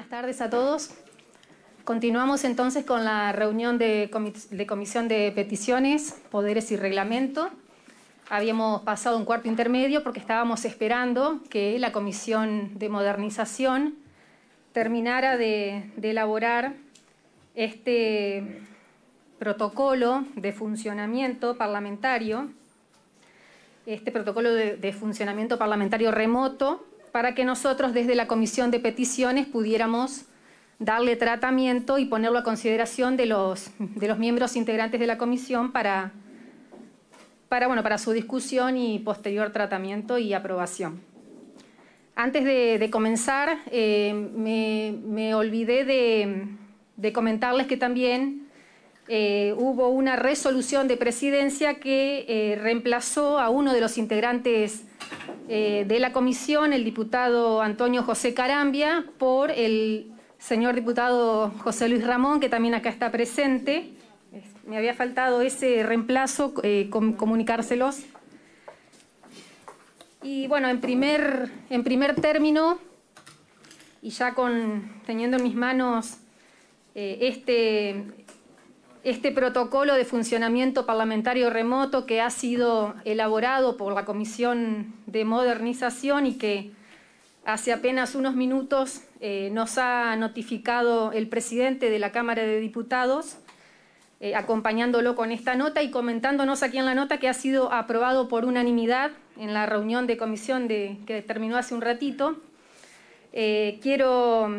Buenas tardes a todos. Continuamos entonces con la reunión de, Comisión de Peticiones, Poderes y Reglamento. Habíamos pasado un cuarto intermedio porque estábamos esperando que la Comisión de Modernización terminara de, elaborar este protocolo de funcionamiento parlamentario, este protocolo de funcionamiento parlamentario remoto para que nosotros desde la Comisión de Peticiones pudiéramos darle tratamiento y ponerlo a consideración de los, de los miembros integrantes de la comisión para, para, bueno, para su discusión y posterior tratamiento y aprobación. Antes de, comenzar, eh, me, olvidé de, comentarles que también eh, hubo una resolución de presidencia que eh, reemplazó a uno de los integrantes eh, de la comisión el diputado Antonio José Carambia por el señor diputado José Luis Ramón, que también acá está presente. Me había faltado ese reemplazo, eh, comunicárselos. Y bueno, en primer, en primer término, y ya con, teniendo en mis manos eh, este, este protocolo de funcionamiento parlamentario remoto que ha sido elaborado por la Comisión de Modernización y que hace apenas unos minutos eh, nos ha notificado el presidente de la Cámara de Diputados, eh, acompañándolo con esta nota y comentándonos aquí en la nota que ha sido aprobado por unanimidad en la reunión de comisión que terminó hace un ratito. Eh, quiero,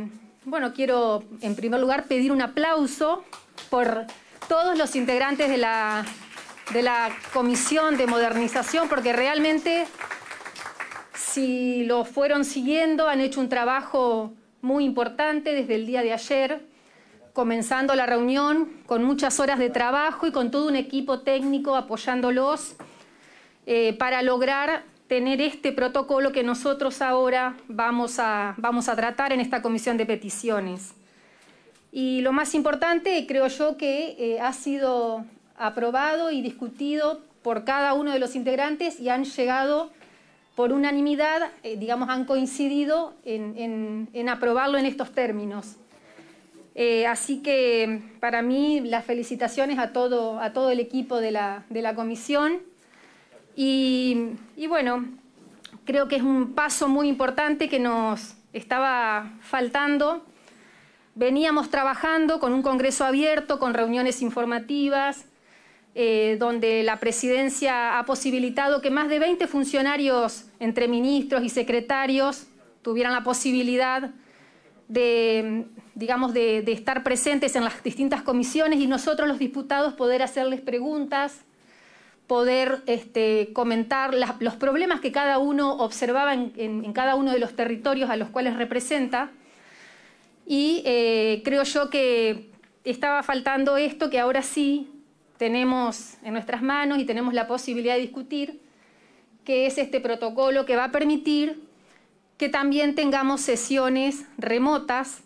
bueno, quiero en primer lugar pedir un aplauso por todos los integrantes de la, Comisión de Modernización, porque realmente, si lo fueron siguiendo, han hecho un trabajo muy importante desde el día de ayer, comenzando la reunión con muchas horas de trabajo y con todo un equipo técnico apoyándolos eh, para lograr tener este protocolo que nosotros ahora vamos a, vamos a tratar en esta comisión de peticiones. Y lo más importante, creo yo, que eh, ha sido aprobado y discutido por cada uno de los integrantes y han llegado por unanimidad, eh, digamos, han coincidido en, aprobarlo en estos términos. Eh, así que para mí las felicitaciones a todo, a todo el equipo de la, comisión. y bueno, creo que es un paso muy importante que nos estaba faltando veníamos trabajando con un congreso abierto, con reuniones informativas, eh, donde la presidencia ha posibilitado que más de 20 funcionarios entre ministros y secretarios tuvieran la posibilidad de, digamos, de, estar presentes en las distintas comisiones y nosotros los diputados poder hacerles preguntas, poder este, comentar los problemas que cada uno observaba en cada uno de los territorios a los cuales representa. Y eh, creo yo que estaba faltando esto que ahora sí tenemos en nuestras manos y tenemos la posibilidad de discutir, que es este protocolo que va a permitir que también tengamos sesiones remotas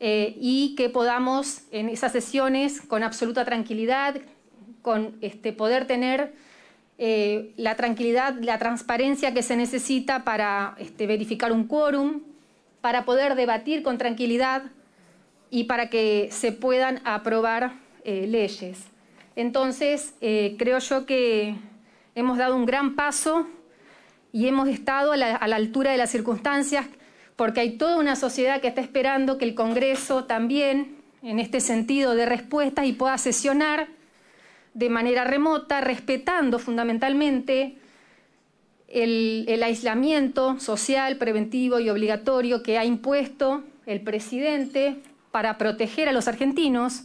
eh, y que podamos en esas sesiones con absoluta tranquilidad, con este poder tener eh, la tranquilidad, la transparencia que se necesita para este, verificar un quórum, para poder debatir con tranquilidad y para que se puedan aprobar eh, leyes. Entonces, eh, creo yo que hemos dado un gran paso y hemos estado a la, altura de las circunstancias, porque hay toda una sociedad que está esperando que el Congreso también, en este sentido de respuestas, y pueda sesionar de manera remota, respetando fundamentalmente el, aislamiento social, preventivo y obligatorio que ha impuesto el presidente para proteger a los argentinos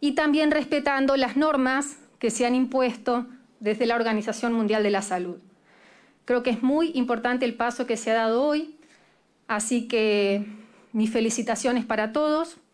y también respetando las normas que se han impuesto desde la Organización Mundial de la Salud. Creo que es muy importante el paso que se ha dado hoy, así que mis felicitaciones para todos